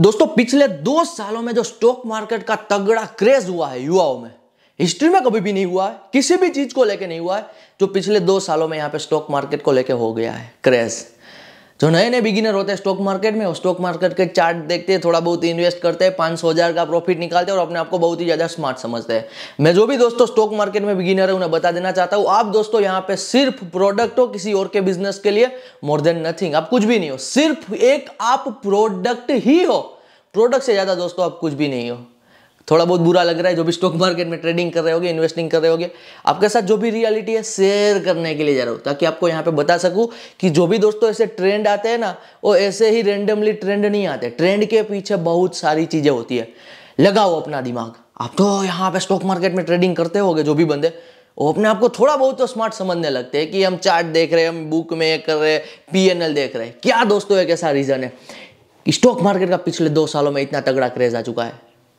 दोस्तों पिछले दो सालों में जो स्टॉक मार्केट का तगड़ा क्रेज हुआ है युवाओं में हिस्ट्री में कभी भी नहीं हुआ है किसी भी चीज को लेके नहीं हुआ है जो पिछले दो सालों में यहाँ पे स्टॉक मार्केट को लेके हो गया है क्रेज जो नए नए बिगिनर होते हैं स्टॉक मार्केट में स्टॉक मार्केट के चार्ट देखते हैं थोड़ा बहुत इन्वेस्ट करते हैं पाँच सौ हज़ार का प्रॉफिट निकालते हैं और अपने आप को बहुत ही ज़्यादा स्मार्ट समझते हैं मैं जो भी दोस्तों स्टॉक मार्केट में बिगिनर है उन्हें बता देना चाहता हूँ आप दोस्तों यहाँ पे सिर्फ प्रोडक्ट हो किसी और के बिजनेस के लिए मोर देन नथिंग आप कुछ भी नहीं हो सिर्फ एक आप प्रोडक्ट ही हो प्रोडक्ट से ज़्यादा दोस्तों आप कुछ भी नहीं हो थोड़ा बहुत बुरा लग रहा है जो भी स्टॉक मार्केट में ट्रेडिंग कर रहे होगे इन्वेस्टिंग कर रहे होगे आपके साथ जो भी रियलिटी है शेयर करने के लिए जा रहा हूँ ताकि आपको यहाँ पे बता सकूँ कि जो भी दोस्तों ऐसे ट्रेंड आते हैं ना वो ऐसे ही रेंडमली ट्रेंड नहीं आते ट्रेंड के पीछे बहुत सारी चीज़ें होती है लगाओ अपना दिमाग आप तो यहाँ पे स्टॉक मार्केट में ट्रेडिंग करते हो जो भी बंदे वो अपने आपको थोड़ा बहुत तो स्मार्ट समझने लगते हैं कि हम चार्ट देख रहे हैं हम बुक में कर रहे हैं पी देख रहे हैं क्या दोस्तों एक ऐसा रीज़न है स्टॉक मार्केट का पिछले दो सालों में इतना तगड़ा क्रेज आ चुका है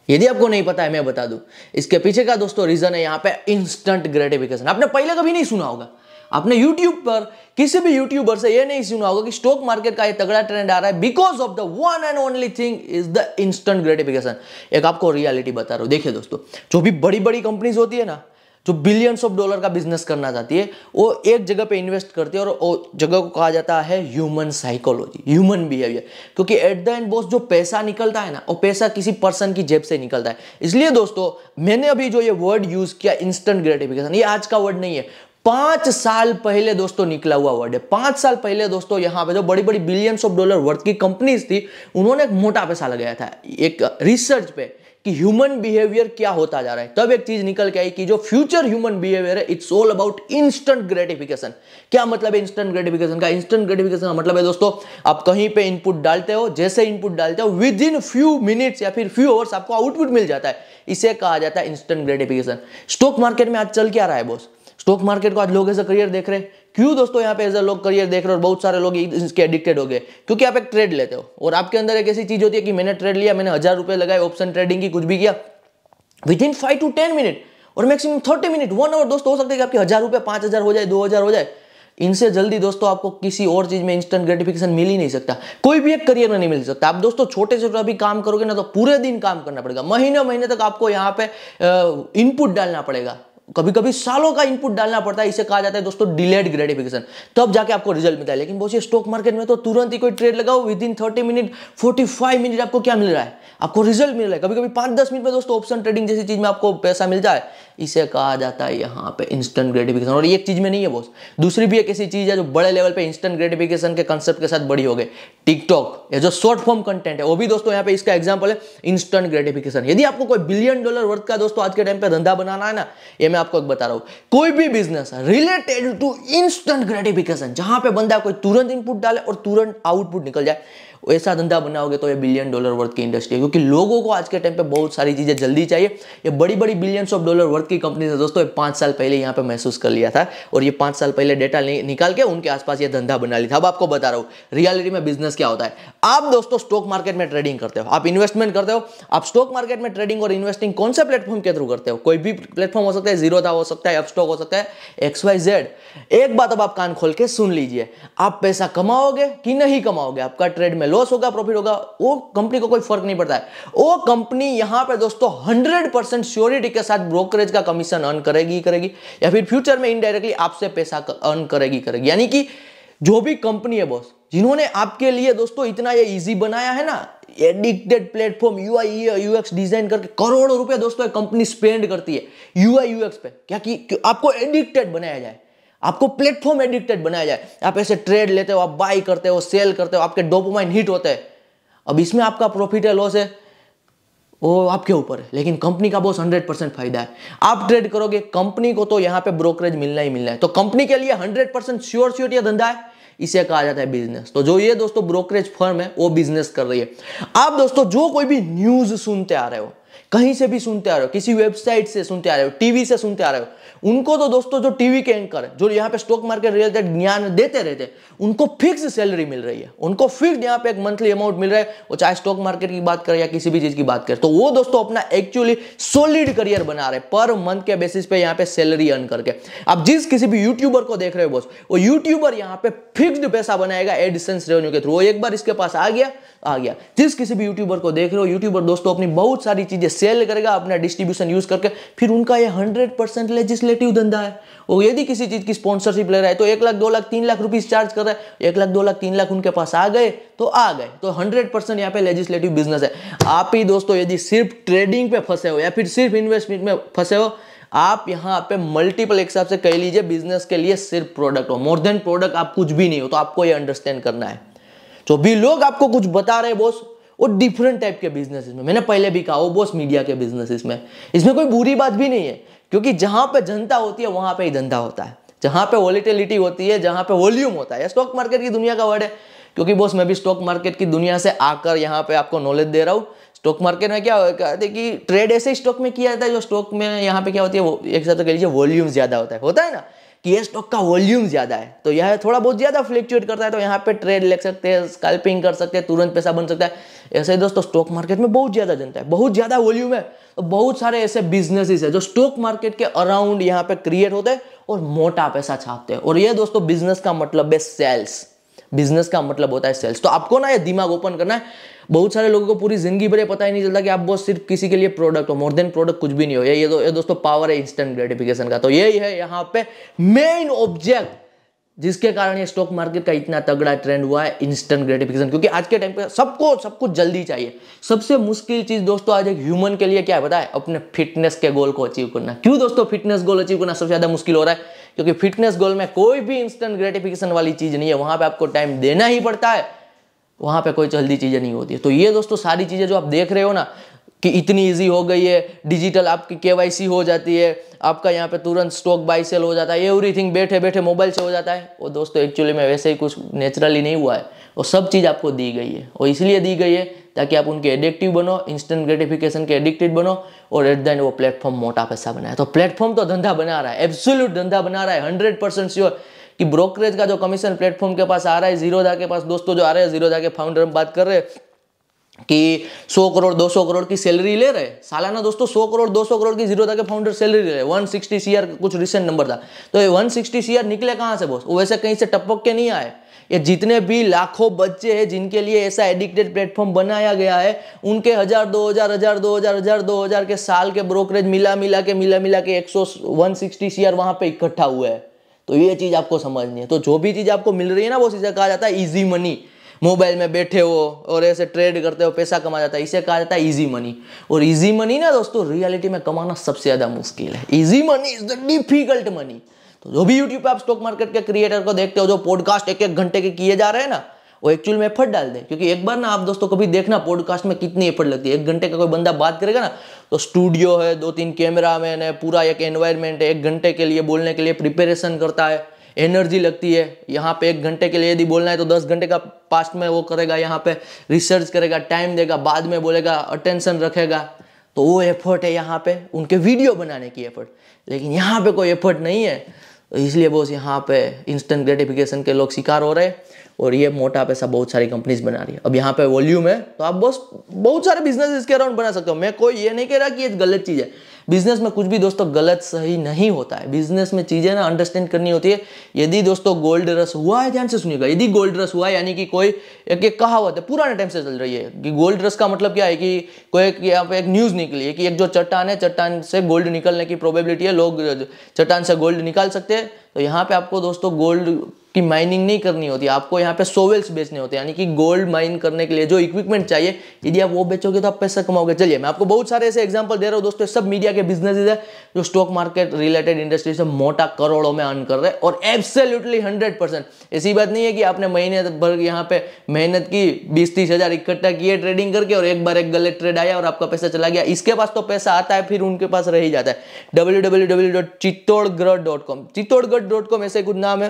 यदि आपको नहीं पता है मैं बता दूं इसके पीछे का दोस्तों रीजन है यहाँ पे इंस्टेंट ग्रेटिफिकेशन आपने पहले कभी नहीं सुना होगा आपने YouTube पर किसी भी यूट्यूबर से यह नहीं सुना होगा कि स्टॉक मार्केट का ये तगड़ा ट्रेंड आ रहा है because of the one and only thing is the instant gratification एक आपको रियलिटी बता रहा हूं देखिए दोस्तों जो भी बड़ी बड़ी कंपनीज होती है ना जो बिलियंस ऑफ डॉलर का बिजनेस करना चाहती है वो एक जगह पे इन्वेस्ट करती है और वो जगह को कहा जाता है ह्यूमन साइकोलॉजी ह्यूमन बिहेवियर क्योंकि एट द एंड बॉस जो पैसा निकलता है ना वो पैसा किसी पर्सन की जेब से निकलता है इसलिए दोस्तों मैंने अभी जो ये वर्ड यूज किया इंस्टेंट ग्रेटिफिकेशन ये आज का वर्ड नहीं है पांच साल पहले दोस्तों निकला हुआ वर्ड है पांच साल पहले दोस्तों यहाँ पे जो बड़ी बड़ी बिलियंस ऑफ डॉलर वर्थ की कंपनीज थी उन्होंने एक मोटा पैसा लगाया था एक रिसर्च पे कि ह्यूमन बिहेवियर क्या होता जा रहा है तब एक चीज निकल के आई कि जो फ्यूचर ह्यूमन बिहेवियर है it's all about instant gratification क्या मतलब है इंस्टेंट ग्रेटिफिकेशन का इंस्टेंट ग्रेटिफिकेशन का मतलब है दोस्तों आप कहीं पे इनपुट डालते हो जैसे इनपुट डालते हो विद इन फ्यू मिनट्स या फिर फ्यू आवर्स आपको आउटपुट मिल जाता है इसे कहा जाता है इंस्टेंट ग्रेटिफिकेशन स्टॉक मार्केट में आज चल क्या रहा है बॉस स्टॉक मार्केट को आज लोग ऐसा करियर देख रहे हैं क्यों दोस्तों यहाँ पे एज अ लोग करियर देख रहे हो और बहुत सारे लोग इसके एडिक्टेड हो गए क्योंकि आप एक ट्रेड लेते हो और आपके अंदर एक ऐसी चीज होती है कि मैंने ट्रेड लिया मैंने हजार रुपए लगाए ऑप्शन ट्रेडिंग की कुछ भी किया within five to ten minute और maximum thirty minute one hour दोस्तों हो सकता है कि आपके हजार रुपए पांच हजार हो जाए दो हजार हो जाए इनसे जल्दी दोस्तों आपको किसी और चीज में इंस्टेंट ग्रेटिफिकेशन मिल ही नहीं सकता कोई भी एक करियर में नहीं मिल सकता आप दोस्तों छोटे छोटे अभी काम करोगे ना तो पूरे दिन काम करना पड़ेगा महीने महीने तक आपको यहाँ पे इनपुट डालना पड़ेगा कभी कभी सालों का इनपुट डालना पड़ता है इसे कहा जाता है दोस्तों डिलेड ग्रेटिफिकेशन तब जाके आपको रिजल्ट मिलता है लेकिन बहुत स्टॉक मार्केट में तो तुरंत ही कोई ट्रेड लगाओ within thirty minute forty five minute आपको क्या मिल रहा है आपको रिजल्ट मिल रहा है कभी कभी पांच दस मिनट में दोस्तों ऑप्शन ट्रेडिंग जैसी चीज में आपको पैसा मिल जाए इसे कहा जाता है यहाँ पे इंस्टेंट ग्रेटिफिकेशन और एक चीज़ में नहीं है बॉस दूसरी भी एक ऐसी चीज़ है जो बड़े लेवल पे इंस्टेंट ग्रेटिफिकेशन के कंसेप्ट के साथ बड़ी हो गई टिकटॉक ये जो शॉर्ट फॉर्म कंटेंट है वो भी दोस्तों यहाँ पे इसका एग्जाम्पल है इंस्टेंट ग्रेटिफिकेशन यदि आपको कोई बिलियन डॉलर वर्थ का दोस्तों आज के टाइम पे धंधा बनाना है ना ये मैं आपको एक बता रहा हूँ कोई भी business related to instant gratification जहां पे बंदा कोई तुरंत इनपुट डाले और तुरंत आउटपुट निकल जाए ऐसा धंधा बनाओगे तो ये बिलियन डॉलर वर्थ की इंडस्ट्री है क्योंकि लोगों को आज के टाइम पे बहुत सारी चीज़ें जल्दी चाहिए ये बड़ी बड़ी बिलियंस ऑफ डॉलर वर्थ की कंपनी है दोस्तों पाँच साल पहले यहाँ पे महसूस कर लिया था और ये पाँच साल पहले डेटा निकाल के उनके आसपास ये धंधा बना लिया था अब आपको बता रहा हूँ रियलिटी में बिजनेस क्या होता है आप दोस्तों स्टॉक मार्केट में ट्रेडिंग करते हो आप इन्वेस्टमेंट करते हो आप स्टॉक मार्केट में ट्रेडिंग और इन्वेस्टिंग कौन से प्लेटफॉर्म के थ्रू करते हो कोई भी प्लेटफॉर्म हो सकता है जीरो था हो सकता है अपस्टॉक हो सकता है एक्स वाई जेड एक बात अब आप कान खोल के सुन लीजिए आप पैसा कमाओगे कि नहीं कमाओगे आपका ट्रेड में लॉस होगा प्रॉफिट होगा वो कंपनी को कोई फर्क नहीं पड़ता है वो कंपनी यहां पर दोस्तों हंड्रेड परसेंट श्योरिटी के साथ ब्रोकरेज का कमीशन अर्न करेगी करेगी या फिर फ्यूचर में इनडायरेक्टली आपसे पैसा अर्न करेगी करेगी यानी कि जो भी कंपनी है बॉस जिन्होंने आपके लिए दोस्तों इतना ये इजी बनाया है ना addicted platform U I UX design करके करोड़ों रुपया दोस्तों कंपनी स्पेंड करती है यू आई यूएक्स पे क्या कि आपको एडिक्टेड बनाया जाए आपको प्लेटफॉर्म एडिक्टेड बनाया जाए आप ऐसे ट्रेड लेते हो आप बाई करते हो सेल करते हो आपके डोपोमाइन हिट होते हैं अब इसमें आपका प्रॉफिट है लॉस है वो आपके ऊपर है लेकिन कंपनी का बॉस हंड्रेड परसेंट फायदा है आप ट्रेड करोगे कंपनी को तो यहाँ पे ब्रोकरेज मिलना ही मिलना है तो कंपनी के लिए हंड्रेड परसेंट श्योर श्योर यह धंधा है इसे कहा जाता है बिजनेस तो जो ये दोस्तों ब्रोकरेज फर्म है वो बिजनेस कर रही है आप दोस्तों जो कोई भी न्यूज सुनते आ रहे हो कहीं से भी सुनते आ रहे हो किसी वेबसाइट से सुनते आ रहे हो टीवी से सुनते आ रहे हो उनको तो दोस्तों जो टीवी के एंकर जो यहाँ पे स्टॉक मार्केट रिलेटेड ज्ञान देते रहते उनको फिक्स सैलरी मिल रही है उनको फिक्स यहाँ पे एक मंथली अमाउंट मिल रहा है वो चाहे स्टॉक मार्केट की बात करें या किसी भी चीज की बात करें तो वो दोस्तों अपना एक्चुअली सोलिड करियर बना रहे पर मंथ के बेसिस पे यहाँ पे सैलरी अर्न करके अब जिस किसी भी यूट्यूबर को देख रहे हो बोस वो यूट्यूबर यहाँ पे फिक्स्ड पैसा बनाएगा एडिसेंस रेवेन्यू के थ्रू एक बार इसके पास आ गया आ गया जिस किसी भी यूट्यूबर को देख रहे हो यूट्यूबर दोस्तों अपनी बहुत सारी चीजें सेल करेगा अपना डिस्ट्रीब्यूशन यूज करके फिर उनका ये हंड्रेड परसेंट लेजिस्लेटिव धंधा है वो यदि किसी चीज की स्पॉन्सरशिप ले रहा है तो एक लाख दो लाख तीन लाख रुपीज चार्ज कर रहा है एक लाख दो लाख तीन लाख उनके पास आ गए तो आ गए तो हंड्रेड परसेंट यहाँ पे लेजिस्लेटिव बिजनेस है आप ही दोस्तों यदि सिर्फ ट्रेडिंग पे फंसे हो या फिर सिर्फ इन्वेस्टमेंट में फंसे हो आप यहाँ पे मल्टीपल एक हिसाब से कह लीजिए बिजनेस के लिए सिर्फ प्रोडक्ट हो मोर देन प्रोडक्ट आप कुछ भी नहीं हो तो आपको ये अंडरस्टैंड करना है जो भी लोग आपको कुछ बता रहे हैं बॉस वो डिफरेंट टाइप के बिजनेस में मैंने पहले भी कहा वो बॉस मीडिया के बिजनेस में इसमें कोई बुरी बात भी नहीं है क्योंकि जहां पे जनता होती है वहां पे ही धंधा होता है जहां पे वॉलिटिलिटी होती है जहां पे वॉल्यूम होता है स्टॉक मार्केट की दुनिया का वर्ड है क्योंकि बॉस मैं भी स्टॉक मार्केट की दुनिया से आकर यहाँ पे आपको नॉलेज दे रहा हूँ स्टॉक मार्केट में क्या कहते हैं कि ट्रेड ऐसे स्टॉक में किया जाता है जो स्टॉक में यहाँ पे क्या होती है वो एक साथ कह लीजिए वॉल्यूम ज़्यादा होता है होता है ना कि ये स्टॉक का वॉल्यूम ज़्यादा है तो यह थोड़ा बहुत ज़्यादा फ्लक्चुएट करता है तो यहाँ पे ट्रेड ले सकते हैं स्कैल्पिंग कर सकते हैं तुरंत पैसा बन सकता है ऐसे ही दोस्तों स्टॉक मार्केट में बहुत ज़्यादा जनता है बहुत ज़्यादा वॉल्यूम है तो बहुत सारे ऐसे बिजनेसिस है जो स्टॉक मार्केट के अराउंड यहाँ पे क्रिएट होते हैं और मोटा पैसा छापते हैं और यह दोस्तों बिजनेस का मतलब है सेल्स बिजनेस का मतलब होता है सेल्स तो आपको ना ये दिमाग ओपन करना है बहुत सारे लोगों को पूरी जिंदगी भर पता ही नहीं चलता कि आप वो सिर्फ किसी के लिए प्रोडक्ट हो मोर देन प्रोडक्ट कुछ भी नहीं हो ये ये, दो, ये दोस्तों पावर है इंस्टेंट ग्रेटिफिकेशन का तो यही है यहाँ पे मेन ऑब्जेक्ट जिसके कारण ये स्टॉक मार्केट का इतना तगड़ा ट्रेंड हुआ है इंस्टेंट ग्रेटिफिकेशन क्योंकि आज के टाइम पे सबको सब कुछ जल्दी चाहिए सबसे मुश्किल चीज दोस्तों आज एक ह्यूमन के लिए क्या है बताए अपने फिटनेस के गोल को अचीव करना क्यों दोस्तों फिटनेस गोल अचीव करना सबसे ज्यादा मुश्किल हो रहा है क्योंकि फिटनेस गोल में कोई भी इंस्टेंट ग्रेटिफिकेशन वाली चीज नहीं है वहां पर आपको टाइम देना ही पड़ता है वहाँ पे कोई जल्दी चीज़ें नहीं होती तो ये दोस्तों सारी चीज़ें जो आप देख रहे हो ना कि इतनी इजी हो गई है डिजिटल आपकी के हो जाती है आपका यहाँ पे तुरंत स्टॉक बाई सेल हो जाता है एवरीथिंग बैठे बैठे मोबाइल से हो जाता है और दोस्तों एक्चुअली में वैसे ही कुछ नेचुरली नहीं हुआ है और सब चीज़ आपको दी गई है और इसलिए दी गई है ताकि आप उनके एडिक्टिव बनो इंस्टेंट ग्रेटिफिकेशन के एडिक्टेड बनो और एट द एंड वो प्लेटफॉर्म मोटा पैसा बनाए तो प्लेटफॉर्म तो धंधा बना रहा है एब्सोल्यूट धंधा बना रहा है हंड्रेड परसेंट श्योर कि ब्रोकरेज का जो कमीशन प्लेटफॉर्म के पास आ रहा है जीरोधा के पास दोस्तों जो आ रहे हैं जीरोधा के फाउंडर हम बात कर रहे हैं कि 100 करोड़ 200 करोड़ की सैलरी ले रहे सालाना दोस्तों 100 करोड़ 200 करोड़ की जीरो था के फाउंडर सैलरी ले रहे 160 सीआर कुछ रिसेंट नंबर था तो ये 160 सीआर निकले कहाँ से बॉस वो वैसे कहीं से टपक के नहीं आए ये जितने भी लाखों बच्चे हैं जिनके लिए ऐसा एडिक्टेड प्लेटफॉर्म बनाया गया है उनके हजार दो हजार हजार दो हजार हजार दो हजार के साल के ब्रोकरेज मिला मिला के मिला मिला के एक सौ वन सिक्सटी सीआर वहां पे इकट्ठा हुआ है तो ये चीज़ आपको समझनी है तो जो भी चीज़ आपको मिल रही है ना वो चीज़ें कहा जाता है ईजी मनी मोबाइल में बैठे हो और ऐसे ट्रेड करते हो पैसा कमा जाता है इसे कहा जाता है इजी मनी और इजी मनी ना दोस्तों रियलिटी में कमाना सबसे ज़्यादा मुश्किल है easy money is the difficult money तो जो भी यूट्यूब पे आप स्टॉक मार्केट के क्रिएटर को देखते हो जो पॉडकास्ट एक एक घंटे के किए जा रहे हैं ना वो एक्चुअल में एफर्ट डाल दें क्योंकि एक बार ना आप दोस्तों कभी देखना पॉडकास्ट में कितनी एफर्ट लगती है एक घंटे का कोई बंदा बात करेगा ना तो स्टूडियो है दो तीन कैमरा मैन है पूरा एक एनवायरमेंट है एक घंटे के लिए बोलने के लिए प्रिपेरेशन करता है एनर्जी लगती है यहाँ पे एक घंटे के लिए यदि बोलना है तो दस घंटे का पास्ट में वो करेगा यहाँ पे रिसर्च करेगा टाइम देगा बाद में बोलेगा अटेंशन रखेगा तो वो एफर्ट है यहाँ पे उनके वीडियो बनाने की एफर्ट लेकिन यहाँ पे कोई एफर्ट नहीं है तो इसलिए बोस यहाँ पे इंस्टेंट ग्रेटिफिकेशन के लोग शिकार हो रहे हैं और ये मोटा पैसा बहुत सारी कंपनीज बना रही है अब यहाँ पे वॉल्यूम है तो आप बस बहुत सारे बिजनेस इसके अराउंड बना सकते हो मैं कोई ये नहीं कह रहा कि ये गलत चीज़ है बिजनेस में कुछ भी दोस्तों गलत सही नहीं होता है बिजनेस में चीज़ें ना अंडरस्टैंड करनी होती है यदि दोस्तों गोल्ड रस हुआ है ध्यान से सुनिएगा यदि गोल्ड रस हुआ है यानी कि कोई एक एक कहावत है तो पुराने टाइम से चल रही है कि गोल्ड रस का मतलब क्या है कि कोई एक यहाँ पे एक न्यूज़ निकली है कि एक जो चट्टान है चट्टान से गोल्ड निकलने की प्रोबेबिलिटी है लोग चट्टान से गोल्ड निकाल सकते हैं तो यहाँ पे आपको दोस्तों गोल्ड की माइनिंग नहीं करनी होती आपको यहाँ पे सोवेल्स बेचने होते हैं यानी कि गोल्ड माइन करने के लिए जो इक्विपमेंट चाहिए यदि आप वो बेचोगे तो आप पैसा कमाओगे चलिए मैं आपको बहुत सारे ऐसे एग्जाम्पल दे रहा हूँ दोस्तों सब मीडिया के बिजनेस है जो स्टॉक मार्केट रिलेटेड इंडस्ट्री से मोटा करोड़ों में अर्न कर रहे हैं और एब्सोल्यूटली हंड्रेड परसेंट ऐसी बात नहीं है कि आपने महीने भर यहाँ पे मेहनत की बीस तीस हजार इकट्ठा किए ट्रेडिंग करके और एक बार एक गलत ट्रेड आया और आपका पैसा चला गया इसके पास तो पैसा आता है फिर उनके पास रह जाता है W W W dot Chittorgarh dot com Chittorgarh dot com ऐसा कुछ नाम है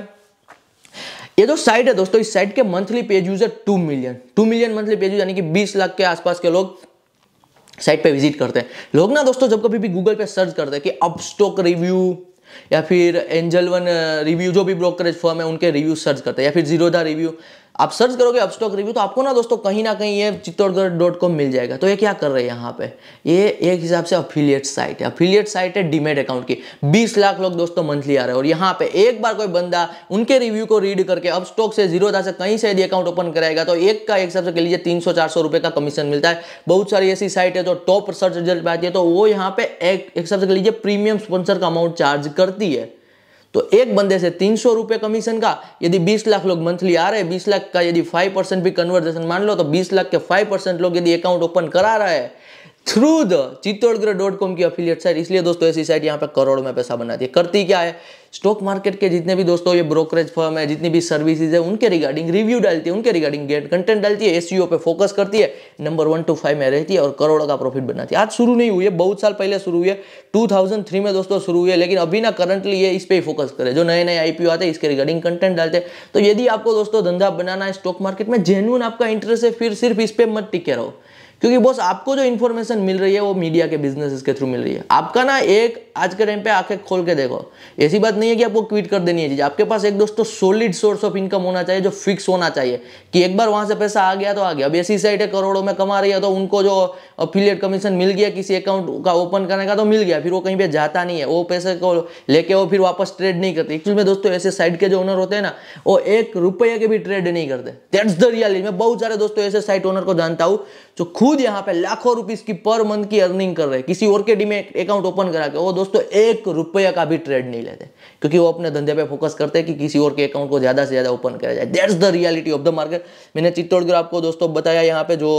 ये जो साइट है दोस्तों इस साइट के monthly page user two million two million monthly page यानी कि बीस लाख के आसपास के लोग साइट पे विजिट करते हैं लोग ना दोस्तों जब कभी भी गूगल पे सर्च करते हैं कि अप स्टॉक रिव्यू या फिर एंजल वन रिव्यू जो भी ब्रोकरेज फॉर्म है उनके रिव्यू सर्च करते हैं या फिर जीरोधा रिव्यू आप सर्च करोगे अपस्टॉक रिव्यू तो आपको ना दोस्तों कहीं ना कहीं ये चित्तौड़गढ़ डॉट कॉम मिल जाएगा तो ये क्या कर रहे हैं यहाँ पे ये एक हिसाब से अफिलियट साइट है अफिलियट साइट है डीमेट अकाउंट की 20 लाख लोग दोस्तों मंथली आ रहे हैं और यहाँ पे एक बार कोई बंदा उनके रिव्यू को रीड करके अपस्टॉक से जीरो से कहीं से यदि अकाउंट ओपन कराएगा तो एक का एक हिसाब से कह लीजिए तीन सौ का कमीशन मिलता है बहुत सारी ऐसी साइट है जो टॉप सर्च रिजल्ट में आती है तो वो यहाँ पे एक हिसाब से कह लीजिए प्रीमियम स्पॉन्सर का अमाउंट चार्ज करती है तो एक बंदे से तीन सौ रुपए कमीशन का यदि बीस लाख लोग मंथली आ रहे हैं बीस लाख का यदि फाइव परसेंट भी कन्वर्जेशन मान लो तो बीस लाख के फाइव परसेंट लोग यदि अकाउंट ओपन करा रहे हैं through the Chittorgarh dot com की अफिलियट साइट इसलिए दोस्तों ऐसी साइट यहाँ पे करोड़ में पैसा बनाती है करती क्या है स्टॉक मार्केट के जितने भी दोस्तों ये ब्रोकरेज फर्म है जितनी भी सर्विसेज है उनके रिगार्डिंग रिव्यू डालती है उनके रिगार्डिंग कंटेंट डालती है एसईओ e पे फोकस करती है नंबर वन टू फाइव में रहती है और करोड़ का प्रॉफिट बनाती है आज शुरू नहीं हुई है बहुत साल पहले शुरू हुई है टू में दोस्तों शुरू हुई है लेकिन अभी ना करंटली ये इस पर ही फोकस करे जो नए नए आईपीओ आते हैं इसके रिगार्डिंग कंटेंट डालते हैं तो यदि आपको दोस्तों धंधा बनाना है स्टॉक मार्केट में जेन्यून आपका इंटरेस्ट है फिर सिर्फ इस पर मत टिके रहो क्योंकि बॉस आपको जो इन्फॉर्मेशन मिल रही है वो मीडिया के बिजनेस के थ्रू मिल रही है आपका ना एक आज के टाइम पे आंखें खोल के देखो ऐसी बात नहीं है कि आपको क्विट कर देनी है चीज़ आपके पास एक दोस्तों सोलिड सोर्स ऑफ इनकम होना चाहिए जो फिक्स होना चाहिए कि एक बार वहां से पैसा आ गया तो आ गया अब ऐसी साइटें करोड़ों में कमा रही है तो उनको जो अफिलियट कमीशन मिल गया किसी अकाउंट का ओपन करने का तो मिल गया फिर वो कहीं पर जाता नहीं है वो पैसे को लेके वो फिर वापस ट्रेड नहीं करते एक्चुअली में दोस्तों ऐसे साइट के जो ओनर होते हैं ना वो एक रुपये के भी ट्रेड नहीं करते दैट्स द रियलिटी मैं बहुत सारे दोस्तों ऐसे साइट ओनर को जानता हूँ जो खुद यहाँ पे लाखों रुपीस की पर मंथ की अर्निंग कर रहे हैं किसी और के डिमेट अकाउंट ओपन करा के वो दोस्तों एक रुपया का भी ट्रेड नहीं लेते क्योंकि वो अपने धंधे पे फोकस करते हैं कि किसी और के अकाउंट को ज़्यादा से ज़्यादा ओपन करा जाए that's the reality of the market मैंने चित्तौड़गढ़ आपको दोस्तों बताया यहाँ पे जो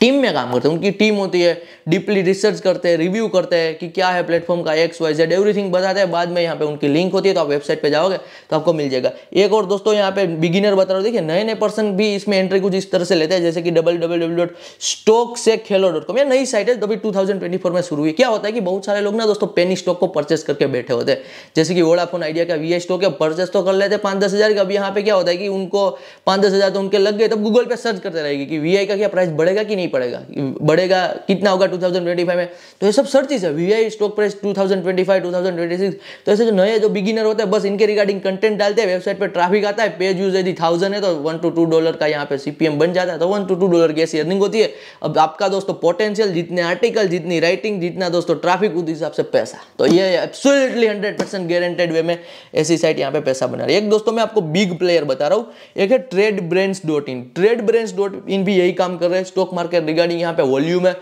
टीम में काम करते हैं उनकी टीम होती है डीपली रिसर्च करते हैं रिव्यू करते हैं कि क्या है प्लेटफॉर्म का एक्स वाई जेड एवरीथिंग बताते हैं बाद में यहाँ पे उनकी लिंक होती है तो आप वेबसाइट पे जाओगे तो आपको मिल जाएगा एक और दोस्तों यहाँ पे बिगिनर बता रहा हूँ देखिए नए नए पर्सन भी इसमें एंट्री कुछ इस तरह से लेते हैं जैसे कि double double W dot stock से खेलो डॉट कॉम यह नई साइट है तभी टू में शुरू हुई क्या होता है कि बहुत सारे लोग ना दोस्तों पेनी स्टॉक को परचेस करके बैठे होते हैं जैसे कि वोडाफोन आइडिया का वी स्टॉक है परचेस तो कर लेते हैं पाँच दस हज़ार का अब यहाँ पे क्या होता है कि उनको पाँच दस हज़ार तो उनके लग गए तब गूगल पर सर्च करते रहेगी कि वी का क्या प्राइस बढ़ेगा कि कि नहीं पड़ेगा बढ़ेगा कितना होगा 2025 में तो ये सब सर्चिज है वी स्टॉक प्राइस 2025 2026 तो ऐसे जो नए जो बिगिनर होते हैं बस इनके रिगार्डिंग कंटेंट डालते हैं वेबसाइट पर ट्रैफिक आता है पेज यूज यदि थाउजेंड है तो वन टू टू डॉलर का यहाँ पे सीपीएम बन जाता है तो वन टू टू डॉलर की ऐसी अर्निंग होती है अब आपका दोस्तों पोटेंशियल जितने आर्टिकल जितनी राइटिंग जितना दोस्तों ट्राफिक उस हिसाब से पैसा तो ये absolutely hundred percent guaranteed way में ऐसी साइट यहाँ पे पैसा बना रही है एक दोस्तों मैं आपको बिग प्लेयर बता रहा हूँ एक है trade brands dot in trade brands dot in भी यही काम कर रहे हैं स्टॉक मार्केट मार्केट रिगार्डिंग यहाँ पे वॉल्यूम है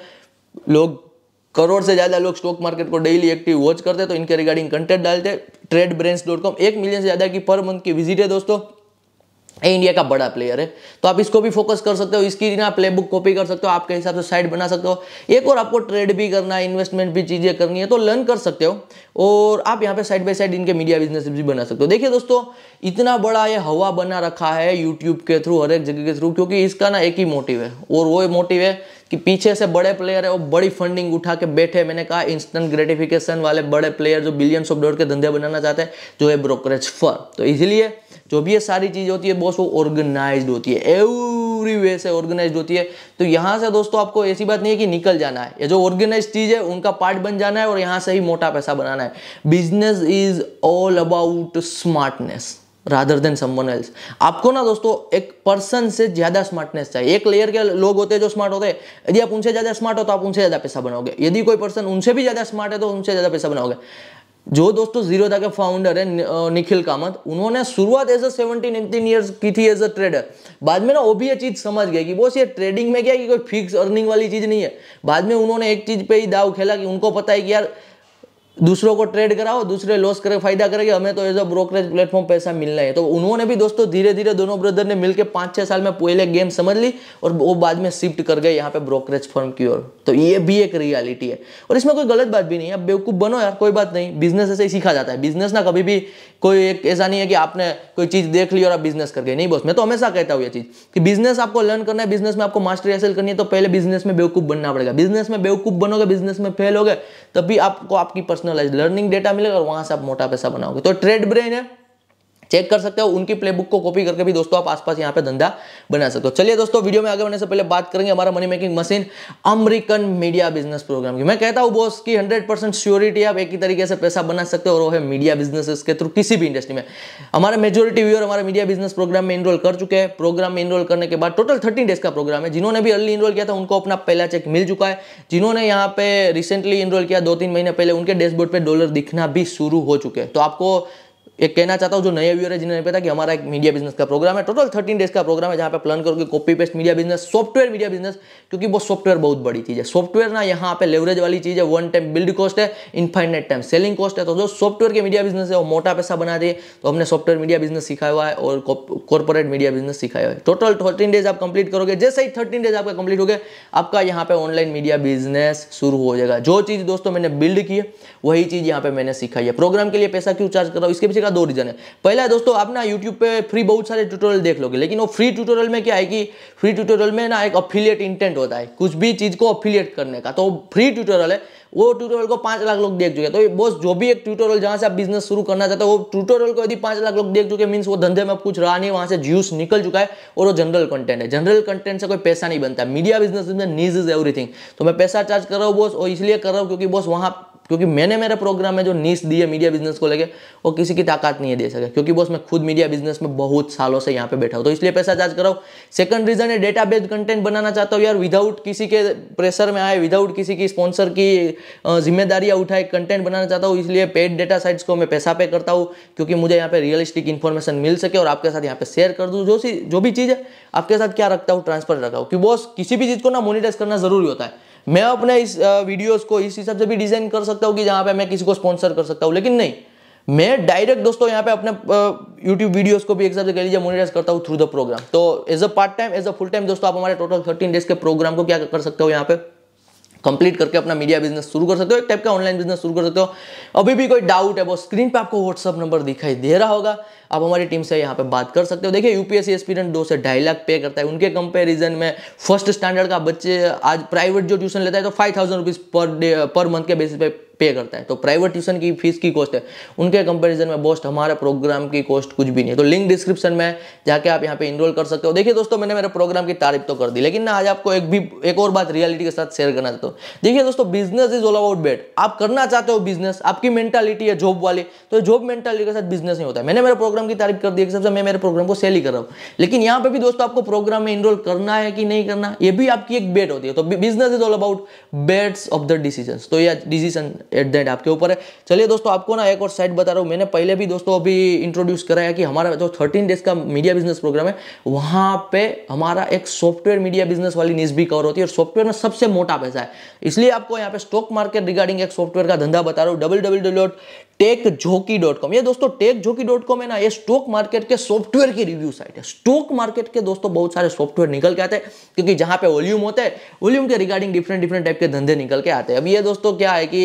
लोग करोड़ से ज़्यादा लोग स्टॉक मार्केट को डेली एक्टिव वॉच करते हैं तो इनके रिगार्डिंग कंटेंट डालते हैं ट्रेड ब्रेंस डॉट कॉम एक मिलियन से ज़्यादा की पर मंथ की विजिट है दोस्तों इंडिया का बड़ा प्लेयर है तो आप इसको भी फोकस कर सकते हो इसकी ना प्लेबुक कॉपी कर सकते हो आपके हिसाब से साइड बना सकते हो एक और आपको ट्रेड भी करना है इन्वेस्टमेंट भी चीज़ें करनी है तो लर्न कर सकते हो और आप यहाँ पे साइड बाय साइड इनके मीडिया बिजनेस भी बना सकते हो देखिए दोस्तों इतना बड़ा ये हवा बना रखा है यूट्यूब के थ्रू हर एक जगह के थ्रू क्योंकि इसका ना एक ही मोटिव है और वो मोटिव है कि पीछे से बड़े प्लेयर है वो बड़ी फंडिंग उठा के बैठे मैंने कहा इंस्टेंट ग्रेटिफिकेशन वाले बड़े प्लेयर जो बिलियन ऑफ डॉलर के धंधे बनाना चाहते हैं जो है ब्रोकरेज फर तो इसीलिए जो भी ये सारी चीज़ होती है बॉस वो ऑर्गेनाइज होती है एवरी वे से ऑर्गेनाइज होती है तो यहाँ से दोस्तों आपको ऐसी बात नहीं है कि निकल जाना है ये जो ऑर्गेनाइज चीज़ है उनका पार्ट बन जाना है और यहाँ से ही मोटा पैसा बनाना है business is all about smartness rather than someone else आपको ना दोस्तों एक पर्सन से ज़्यादा स्मार्टनेस चाहिए एक लेयर के लोग होते हैं जो स्मार्ट होते हैं यदि आप उनसे ज़्यादा स्मार्ट हो तो आप उनसे ज़्यादा पैसा बनाओगे यदि कोई पर्सन उनसे भी ज़्यादा स्मार्ट है तो उनसे ज़्यादा पैसा बनाओगे जो दोस्तों जीरो था के फाउंडर है निखिल कामत उन्होंने शुरुआत as a seventeen eighteen years की थी एज अ ट्रेडर बाद में ना वो भी ये चीज़ समझ गए कि बॉस ये ट्रेडिंग में क्या कि कोई फिक्स अर्निंग वाली चीज़ नहीं है बाद में उन्होंने एक चीज़ पे ही दाव खेला कि उनको पता है कि यार दूसरों को ट्रेड कराओ दूसरे लॉस करे फायदा करेंगे हमें तो एज अ ब्रोकरेज प्लेटफॉर्म पैसा मिलना है तो उन्होंने भी दोस्तों धीरे धीरे दोनों ब्रदर ने मिलकर पाँच छः साल में पहले गेम समझ ली और वो बाद में शिफ्ट कर गए यहाँ पे ब्रोकरेज फर्म की ओर तो ये भी एक रियलिटी है और इसमें कोई गलत बात भी नहीं है बेवकूफ़ बनो यार कोई बात नहीं बिजनेस ऐसे ही सीखा जाता है बिजनेस ना कभी भी कोई एक ऐसा नहीं है कि आपने कोई चीज़ देख ली और आप बिजनेस कर गए नहीं बस मैं तो हमेशा कहता हूँ ये चीज़ कि बिजनेस आपको लर्न करना है बिजनेस में आपको मास्टरी हासिल करनी है तो पहले बिजनेस में बेवकूफ़ बनना पड़ेगा बिजनेस में बेवकूफ़ बनोगे बिजनेस में फेल हो गए तभी आपको आपकी पर्सनलाइज लर्निंग डेटा मिलेगा और वहां से आप मोटा पैसा बनाओगे तो ट्रेड ब्रेन है चेक कर सकते हो उनकी प्लेबुक को कॉपी करके भी दोस्तों आप आसपास यहाँ पे धंधा बना सकते हो चलिए दोस्तों वीडियो में आगे बढ़ने से पहले बात करेंगे हमारा money making machine American media business program की मैं कहता हूँ बॉस की हंड्रेड परसेंट श्योरिटी आप एक ही तरीके से पैसा बना सकते हो और वो है मीडिया बिजनेस के थ्रू किसी भी इंडस्ट्री में हमारे मेजोरिटी व्यूअर हमारे मीडिया बिजनेस प्रोग्राम में इनरोल कर चुके हैं प्रोग्राम में इनरोल करने के बाद टोटल थर्टीन डेज का प्रोग्राम है जिन्होंने भी अर्ली इनरोल किया था उनको अपना पहला चेक मिल चुका है जिन्होंने यहाँ पे रिसेंटली इनरोल किया दो तीन महीने पहले उनके डैशबोर्ड पर डॉलर दिखना भी शुरू हो चुके हैं तो आपको एक कहना चाहता हूँ जो नए व्यूअर है जिन्हें पता कि हमारा एक मीडिया बिजनेस का प्रोग्राम है टोटल थर्टीन डेज का प्रोग्राम है जहाँ पे प्लान करोगे copy paste media business software media business क्योंकि वो सॉफ्टवेयर बहुत बड़ी चीज़ है सॉफ्टवेयर ना यहाँ पे लेवरेज वाली चीज़ है वन टाइम बिल्ड कॉस्ट है इनफाइनेट टाइम सेलिंग कॉस्ट है तो जो सॉफ्टवेयर के मीडिया बिजनेस है वो मोटा पैसा बना दिए तो हमने सॉफ्टवेयर मीडिया बिजनेस सिखाया हुआ है और कॉर्पोरेट मीडिया बिजनेस सिखाया हुआ है टोटल थर्टीन डेज आप कंप्लीट करोगे जैसे ही थर्टीन डेज आपका कंप्लीट हो गया आपका यहाँ पे ऑनलाइन मीडिया बिजनेस शुरू हो जाएगा जो चीज़ दोस्तों मैंने बिल्ड की वही चीज़ यहाँ पे मैंने सिखाई है प्रोग्राम के लिए पैसा क्यों चार्ज कर रहा हूँ इसके पीछे का दो रीज़न है पहला है दोस्तों आप ना यूट्यूब पे फ्री बहुत सारे ट्यूटोरियल देख लोगे लेकिन वो फ्री ट्यूटोरियल में क्या है कि फ्री ट्यूटोरियल में ना एक अफिलियट इंटेंट होता है कुछ भी चीज़ को अफिलियट करने का तो फ्री ट्यूटोरियल है वो ट्यूटोरियल को पांच लाख लोग देख चुके तो बॉस जो भी एक ट्यूटोरियल जहां से आप बिजनेस शुरू करना चाहते हो वो ट्यूटोरियल को यदि पांच लाख लोग देख चुके मीन्स वो धंधे में कुछ रहा नहीं वहां से जूस निकल चुका है और वो जनरल कंटेंट है जनरल कंटेंट से कोई पैसा नहीं बनता मीडिया बिजनेस में नीज इज एवरीथिंग तो मैं पैसा चार्ज कर रहा हूँ बॉस और इसलिए कर रहा हूँ क्योंकि बॉस वहां क्योंकि मैंने मेरा प्रोग्राम में जो नीस दी है मीडिया बिजनेस को लेकर वो किसी की ताकत नहीं है दे सके क्योंकि बॉस मैं खुद मीडिया बिजनेस में बहुत सालों से यहाँ पे बैठा हूँ तो इसलिए पैसा चार्ज कराओ सेकंड रीजन है डेटा बेस्ड कंटेंट बनाना चाहता हूँ यार विदाउट किसी के प्रेशर में आए विदाउट किसी की स्पॉन्सर की जिम्मेदारियाँ उठाए कंटेंट बनाना चाहता हूँ इसलिए पेड डेटा साइट्स को मैं पैसा पे करता हूँ क्योंकि मुझे यहाँ पे रियलिस्टिक इन्फॉर्मेशन मिल सके और आपके साथ यहाँ पे शेयर कर दूँ जो जो भी चीज़ है आपके साथ क्या रखता हूँ ट्रांसफर रखा हूँ कि बॉस किसी भी चीज़ को ना मोनिटाइज करना जरूरी होता है मैं अपने इस वीडियोस को इस हिसाब से भी डिजाइन कर सकता हूँ कि जहाँ पे मैं किसी को स्पॉन्सर कर सकता हूँ लेकिन नहीं मैं डायरेक्ट दोस्तों यहाँ पे अपने यूट्यूब वीडियोस को भी एक से कह लीजिए मोनिटाइज करता हूँ थ्रू द प्रोग्राम तो as a part time as a full time दोस्तों आप हमारे टोटल थर्टीन डेज के प्रोग्राम को क्या कर सकते हो यहाँ पे कंप्लीट करके अपना मीडिया बिजनेस शुरू कर सकते हो एक टाइप का ऑनलाइन बिजनेस शुरू कर सकते हो अभी भी कोई डाउट है वो स्क्रीन पे आपको व्हाट्सअप नंबर दिखाई दे रहा होगा आप हमारी टीम से यहाँ पे बात कर सकते हो देखिए यूपीएससी एक्सपीरियंट दो से ढाई लाख पे करता है उनके कंपेरिजन में फर्स्ट स्टैंडर्ड का बच्चे आज प्राइवेट जो ट्यूशन लेता है तो five thousand rupees per day per month के बेसिस पे पे करता है तो प्राइवेट ट्यूशन की फीस की कॉस्ट है उनके कंपेरिजन में बोस्ट हमारे प्रोग्राम की कॉस्ट कुछ भी नहीं है तो लिंक डिस्क्रिप्शन में जाके आप यहाँ पे इनरोल कर सकते हो देखिए दोस्तों मैंने मेरे प्रोग्राम की तारीफ तो कर दी लेकिन ना आज आपको एक भी एक और बात रियलिटी के साथ शेयर करना चाहता हूँ देखिए दोस्तों business is all about bet आप करना चाहते हो बिजनेस आपकी मेंटालिटी है जॉब वाली तो जॉब मेंटालिटी के साथ बिजनेस नहीं होता है मैंने मेरे प्रोग्राम प्रोग्राम की तारीफ कर दी सबसे मैं मेरे प्रोग्राम को सेल ही कर रहा हूँ लेकिन यहाँ पे भी दोस्तों आपको प्रोग्राम में इनरोल करना है कि नहीं करना ये भी आपकी एक बेट होती है तो business is all about bets of the decision तो ये डिसीजन एट द एंड आपके ऊपर है चलिए दोस्तों आपको ना एक और साइट बता रहा हूँ मैंने पहले भी दोस्तों अभी इंट्रोड्यूस कराया कि हमारा जो थर्टीन डेज का मीडिया बिजनेस प्रोग्राम है वहाँ पे हमारा एक सॉफ्टवेयर मीडिया बिजनेस वाली नीज भी कवर होती है और सॉफ्टवेयर में सबसे मोटा पैसा है इसलिए आपको यहाँ पे स्टॉक मार्केट रिगार्डिंग एक सॉफ्टवेयर का धंधा बता रहा हूँ W W W dot tech ये दोस्तों टेक डॉट कॉम है ना ये स्टॉक मार्केट के सॉफ्टवेयर की रिव्यू साइट है स्टॉक मार्केट के दोस्तों बहुत सारे सॉफ्टवेयर निकल के आते हैं क्योंकि जहां पे वॉल्यूम होते हैं वॉल्यूम के रिगार्डिंग डिफरेंट डिफरेंट टाइप के धंधे निकल के आते हैं अब ये दोस्तों क्या है कि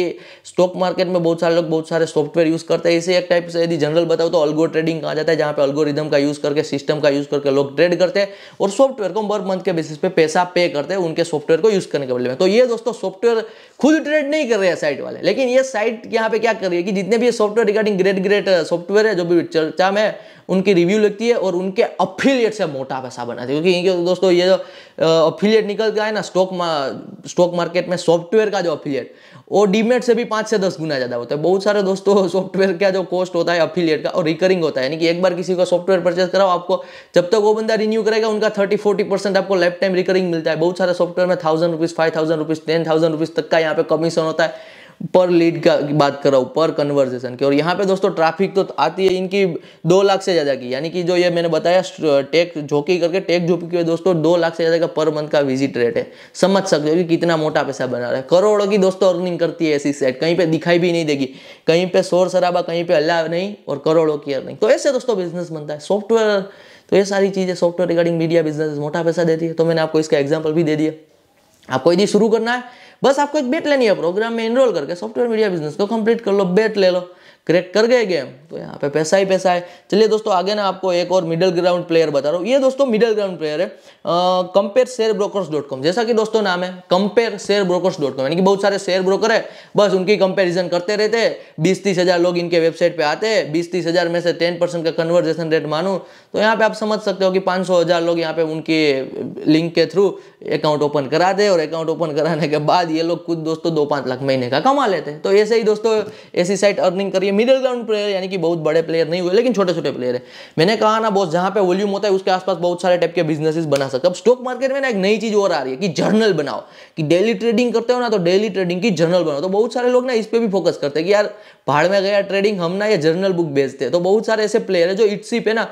स्टॉक मार्केट में बहुत सारे लोग बहुत सारे सॉफ्टवेयर यूज करते हैं इसे एक टाइप से यदि जनरल बताओ तो अलगो ट्रेडिंग कहा जाता है जहां पर अलगोरिदम का यूज करके सिस्टम का यूज करके लोग ट्रेड करते हैं और सॉफ्टवेयर को पर मंथ के बेसिस पे पैसा पे करते हैं उनके सॉफ्टवेयर को यूज करने के बदले में तो ये दोस्तों सॉफ्टवेयर खुद ट्रेड नहीं कर रहे हैं साइट वाले लेकिन ये साइट यहाँ पे क्या कर रही है कि जितने भी software regarding great great software है जो भी चर्चा में उनकी रिव्यू लगती है और उनके अफिलियट से मोटा पैसा बनाते हैं क्योंकि दोस्तों ये जो अफिलियट uh, निकल के आए ना स्टॉक मा, स्टॉक मार्केट में सॉफ्टवेयर का जो अफिलियट वो डीमेट से भी पाँच से दस गुना ज़्यादा होता है बहुत सारे दोस्तों सॉफ्टवेयर का जो कॉस्ट होता है अफिलियट का और रिकरिंग होता है यानी कि एक बार किसी का सॉफ्टवेयर परचेज कराओ आपको जब तक वो बंदा रिन्यू करेगा उनका थर्टी फोर्टी परसेंट आपको लाइफ टाइम रिकरिंग मिलता है बहुत सारे सॉफ्टवेयर में thousand rupees five thousand rupees ten thousand rupees तक का यहाँ पे कमीशन होता है पर लीड का बात कर रहा हूँ पर कन्वर्जेशन की और यहाँ पे दोस्तों ट्रैफिक तो आती है इनकी दो लाख से ज़्यादा की यानी कि जो ये मैंने बताया टेक झोंकी करके टेक झोंकी के दोस्तों दो लाख से ज़्यादा का पर मंथ का विजिट रेट है समझ सकते हो कि कितना मोटा पैसा बना रहा है करोड़ों की दोस्तों अर्निंग करती है ऐसी सेट कहीं पर दिखाई भी नहीं देगी कहीं पर शोर शराबा कहीं पर अल्लाह नहीं और करोड़ों की अर्निंग तो ऐसे दोस्तों बिजनेस बनता है सॉफ्टवेयर तो ये सारी चीज़ें सॉफ्टवेयर रिगार्डिंग मीडिया बिजनेस मोटा पैसा देती है तो मैंने आपको इसका एग्जाम्पल भी दे दिया आपको यदि शुरू करना है बस आपको एक बेट लेनी है प्रोग्राम में एनरोल करके सॉफ्टवेयर मीडिया बिजनेस को कंप्लीट कर लो बेट ले लो क्रैक कर गए गेम तो यहाँ पे पैसा ही पैसा है चलिए दोस्तों आगे ना आपको एक और मिडिल ग्राउंड प्लेयर बता रहा हूँ ये दोस्तों मिडिल ग्राउंड प्लेयर है compare share brokers dot com जैसा कि दोस्तों नाम है compare share brokers dot com यानी कि बहुत सारे शेयर ब्रोकर है बस उनकी कंपेरिजन करते रहते हैं बीस तीस हजार लोग इनके वेबसाइट पे आते हैं बीस तीस हजार में से टेन परसेंट का कन्वर्जेशन रेट मानू तो यहाँ पे आप समझ सकते हो कि पाँच सौ हजार लोग यहाँ पे उनकी लिंक के थ्रू अकाउंट ओपन करा दे और अकाउंट ओपन कराने के बाद ये लोग कुछ दोस्तों दो पाँच लाख महीने का कमा लेते हैं तो ऐसे ही दोस्तों ऐसी साइट अर्निंग करिए मिडिल ग्राउंड प्लेयर यानी कि बहुत बड़े प्लेयर नहीं हुए लेकिन छोटे छोटे प्लेयर है मैंने कहा ना बहुत जहाँ पे वॉल्यूम होता है उसके आसपास बहुत सारे टाइप के बिजनेसेस बना सकते अब स्टॉक मार्केट में ना एक नई चीज और आ रही है कि जर्नल बनाओ कि डेली ट्रेडिंग करते हो ना तो डेली ट्रेडिंग की जर्नल बनाओ तो बहुत सारे लोग ना इस पर भी फोकस करते हैं कि यार पहाड़ में गया ट्रेडिंग हम ना ये जर्नल बुक बेचते हैं तो बहुत सारे ऐसे प्लेयर है जो इट्सी पे ना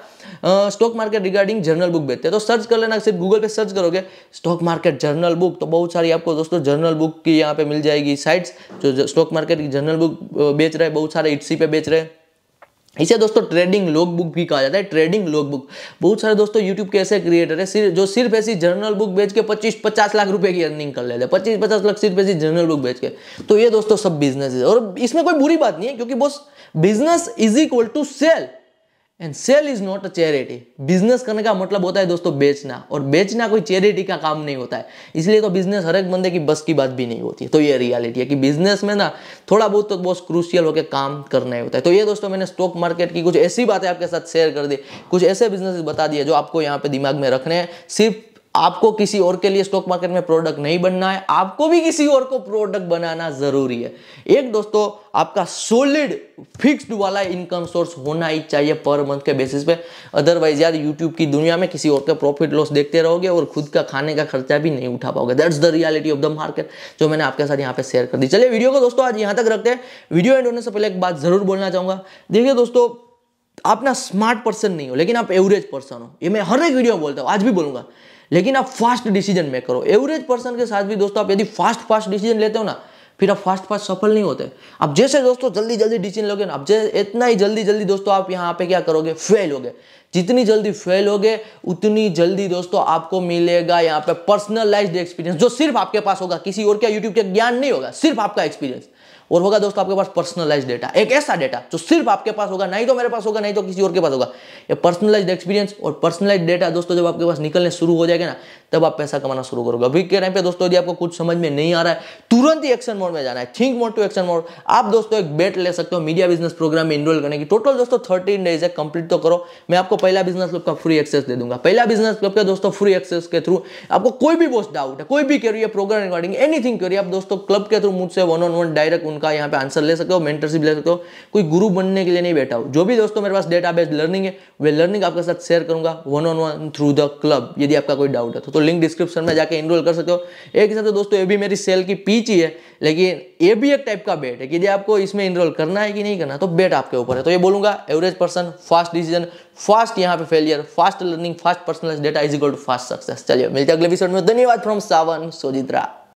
stock market regarding journal book बेचते हैं तो सर्च कर लेना सिर्फ गूगल पे सर्च करोगे स्टॉक मार्केट जर्नल बुक तो बहुत सारी आपको दोस्तों जर्नल बुक की यहाँ पे मिल जाएगी साइट्स जो स्टॉक मार्केट की जर्नल बुक बेच रहे हैं बहुत सारे इट्सी पे बेच रहे हैं इसे दोस्तों ट्रेडिंग लॉग बुक भी कहा जाता है ट्रेडिंग लॉग बुक बहुत सारे दोस्तों यूट्यूब के ऐसे क्रिएटर है सिर्फ जो सिर्फ ऐसी जर्नल बुक बेच के 25 50 लाख रुपए की अर्निंग कर लेते हैं 25 50 लाख सिर्फ ऐसी जर्नल बुक बेच के तो ये दोस्तों सब बिजनेस है और इसमें कोई बुरी बात नहीं है क्योंकि boss business is equal to sell and sell is not a charity business करने का मतलब होता है दोस्तों बेचना और बेचना कोई चैरिटी का काम नहीं होता है इसलिए तो बिजनेस हर एक बंदे की बस की बात भी नहीं होती है तो ये रियलिटी है कि बिजनेस में ना थोड़ा बहुत तो बहुत क्रूशियल होकर काम करना ही होता है तो ये दोस्तों मैंने स्टॉक मार्केट की कुछ ऐसी बातें आपके साथ शेयर कर दी कुछ ऐसे बिजनेस बता दिए जो आपको यहाँ पे दिमाग में रखने हैं सिर्फ आपको किसी और के लिए स्टॉक मार्केट में प्रोडक्ट नहीं बनना है आपको भी किसी और को प्रोडक्ट बनाना जरूरी है एक दोस्तों आपका सोलिड फिक्स्ड वाला इनकम सोर्स होना ही चाहिए पर मंथ के बेसिस पे अदरवाइज यार यूट्यूब की दुनिया में किसी और का प्रॉफिट लॉस देखते रहोगे और खुद का खाने का खर्चा भी नहीं उठा पाओगे that's the reality of the market जो मैंने आपके साथ यहाँ पे शेयर कर दी चलिए वीडियो को दोस्तों आज यहाँ तक रखते हैं वीडियो एंड होने से पहले एक बात जरूर बोलना चाहूंगा देखिए दोस्तों आप ना स्मार्ट पर्सन नहीं हो लेकिन आप एवरेज पर्सन हो ये मैं हर एक वीडियो में बोलता हूँ आज भी बोलूंगा लेकिन आप फास्ट डिसीजन मेक करो एवरेज पर्सन के साथ भी दोस्तों आप यदि फास्ट फास्ट डिसीजन लेते हो ना फिर आप फास्ट फास्ट सफल नहीं होते आप जैसे दोस्तों जल्दी जल्दी डिसीजन लोगे ना आप जैसे इतना ही जल्दी जल्दी दोस्तों आप यहाँ पे क्या करोगे फेल होगे जितनी जल्दी फेल होगे उतनी जल्दी दोस्तों आपको मिलेगा यहाँ पे पर्सनलाइज्ड एक्सपीरियंस जो सिर्फ आपके पास होगा किसी और क्या यूट्यूब का ज्ञान नहीं होगा सिर्फ आपका एक्सपीरियंस और होगा दोस्तों आपके पास पर्सनलाइज डेटा एक ऐसा डेटा जो सिर्फ आपके पास होगा नहीं तो मेरे पास होगा नहीं तो किसी और के पास होगा ये पर्सनलाइज एक्सपीरियंस और पर्सनलाइज डेटा दोस्तों जब आपके पास निकलने शुरू हो जाएगा ना तब आप पैसा कमाना शुरू करोगे अभी के टाइम पे दोस्तों यदि आपको कुछ समझ में नहीं आ रहा है तुरंत ही एक्शन मोड में जाना है think mode to action mode आप दोस्तों एक बेट ले सकते हो मीडिया बिजनेस प्रोग्राम में इनरोल करने की टोटल दोस्तों थर्टीन डेज है कंप्लीट तो करो मैं आपको पहला बिजनेस क्लब का फ्री एक्सेस दे दूंगा पहला बिजनेस क्लब का दोस्तों फ्री एक्सेस के थ्रू आपको कोई भी बोस्ट डाउट है कोई भी करिए प्रोग्राम रिगार्डिंग एनीथिंग करिए आप दोस्तों क्लब के थ्रू मुझसे वन ऑन वन डायरेक्ट उनका यहाँ पे आंसर ले सकते हो मेंटरशिप ले सकते हो कोई गुरु बनने के लिए नहीं बैठा हो जो भी दोस्तों मेरे पास डेटा बेस्ड लर्निंग है वे लर्निंग आपके साथ शेयर करूंगा one on one through the club यदि आपका कोई डाउट है तो, तो लिंक डिस्क्रिप्शन में जाकर इनरोल कर सकते हो एक हिसाब से दोस्तों ये भी मेरी सेल की पीच ही है लेकिन ये भी एक टाइप का बेट है कि यदि आपको इसमें इनरोल करना है कि नहीं करना तो बेट आपके ऊपर है तो ये बोलूंगा average person fast decision fast यहाँ पे failure fast learning fast personal data is equal to fast success चलिए मिलते अगले एपिसोड में धन्यवाद फ्रॉम सावन सोजित्रा